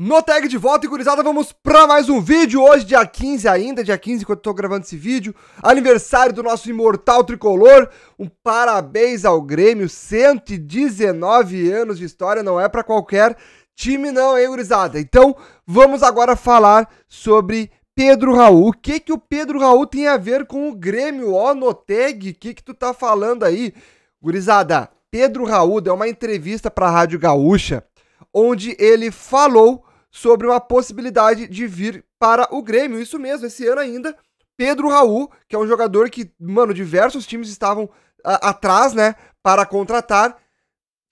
No tag de volta e gurizada, vamos pra mais um vídeo. Hoje, dia 15 ainda, dia 15, enquanto eu tô gravando esse vídeo. Aniversário do nosso imortal tricolor. Um parabéns ao Grêmio, 119 anos de história, não é para qualquer time não, hein, gurizada? Então, vamos agora falar sobre Pedro Raul. O que que o Pedro Raul tem a ver com o Grêmio? Ó, no tag, o que que tu tá falando aí? Gurizada, Pedro Raul deu uma entrevista pra Rádio Gaúcha, onde ele falou sobre uma possibilidade de vir para o Grêmio. Isso mesmo, esse ano ainda, Pedro Raul, que é um jogador que, mano, diversos times estavam a, ah, atrás, né, para contratar,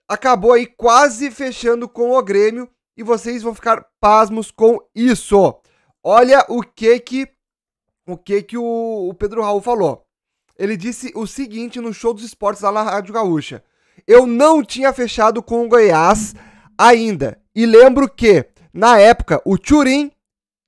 acabou aí quase fechando com o Grêmio e vocês vão ficar pasmos com isso. Olha o que que o que que o, o Pedro Raul falou. Ele disse o seguinte no show dos esportes lá na Rádio Gaúcha: "Eu não tinha fechado com o Goiás ainda e lembro que na época, o Turin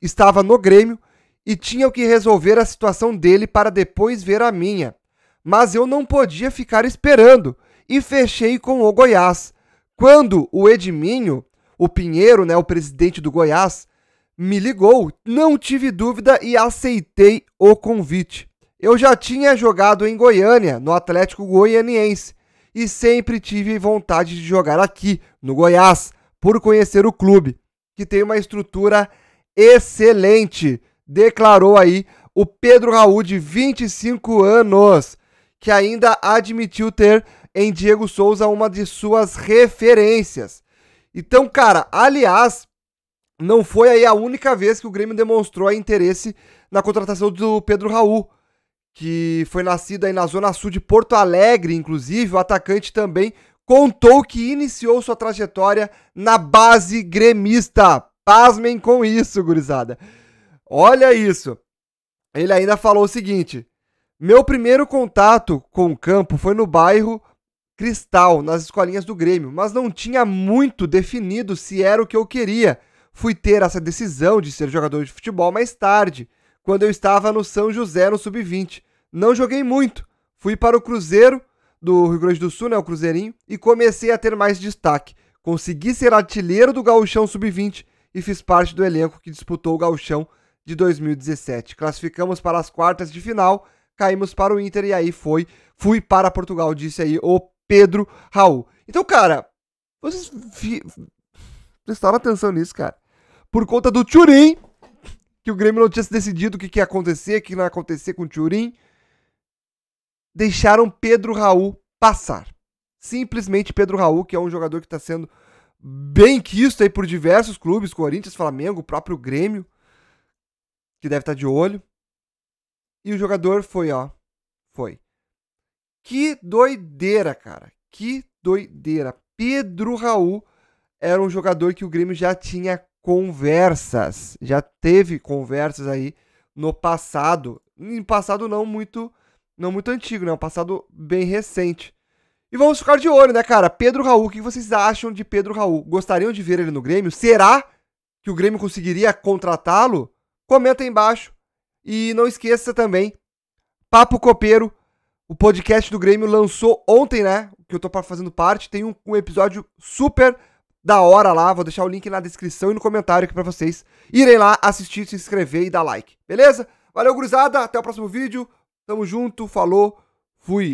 estava no Grêmio e tinha que resolver a situação dele para depois ver a minha. Mas eu não podia ficar esperando e fechei com o Goiás. Quando o Edminho, o Pinheiro, né, o presidente do Goiás, me ligou, não tive dúvida e aceitei o convite. Eu já tinha jogado em Goiânia, no Atlético Goianiense, e sempre tive vontade de jogar aqui, no Goiás, por conhecer o clube que tem uma estrutura excelente, declarou aí o Pedro Raul, de 25 anos, que ainda admitiu ter em Diego Souza uma de suas referências. Então, cara, aliás, não foi aí a única vez que o Grêmio demonstrou interesse na contratação do Pedro Raul, que foi nascido aí na zona sul de Porto Alegre, inclusive, o atacante também contou que iniciou sua trajetória na base gremista. Pasmem com isso, gurizada. Olha isso. Ele ainda falou o seguinte: Meu primeiro contato com o campo foi no bairro Cristal, nas escolinhas do Grêmio, mas não tinha muito definido se era o que eu queria. Fui ter essa decisão de ser jogador de futebol mais tarde, quando eu estava no São José no sub-20. Não joguei muito. Fui para o Cruzeiro do Rio Grande do Sul, né, o Cruzeirinho, e comecei a ter mais destaque. Consegui ser artilheiro do Gauchão Sub-20 e fiz parte do elenco que disputou o Gauchão de 2017. Classificamos para as quartas de final, caímos para o Inter e aí foi, fui para Portugal, disse aí o Pedro Raul. Então, cara, vocês vi... prestaram atenção nisso, cara. Por conta do Turim, que o Grêmio não tinha decidido o que, que ia acontecer, o que não ia acontecer com o Turim deixaram Pedro Raul passar. Simplesmente Pedro Raul, que é um jogador que está sendo bem quisto aí por diversos clubes, Corinthians, Flamengo, o próprio Grêmio, que deve estar tá de olho. E o jogador foi, ó, foi. Que doideira, cara. Que doideira. Pedro Raul era um jogador que o Grêmio já tinha conversas, já teve conversas aí no passado, em passado não muito não muito antigo, né? Um passado bem recente. E vamos ficar de olho, né, cara? Pedro Raul, o que vocês acham de Pedro Raul? Gostariam de ver ele no Grêmio? Será que o Grêmio conseguiria contratá-lo? Comenta aí embaixo. E não esqueça também, Papo Copeiro, o podcast do Grêmio lançou ontem, né? Que eu tô fazendo parte, tem um, um episódio super da hora lá. Vou deixar o link na descrição e no comentário aqui pra vocês irem lá assistir, se inscrever e dar like. Beleza? Valeu, gurizada. Até o próximo vídeo. Tamo junto, falou, fui!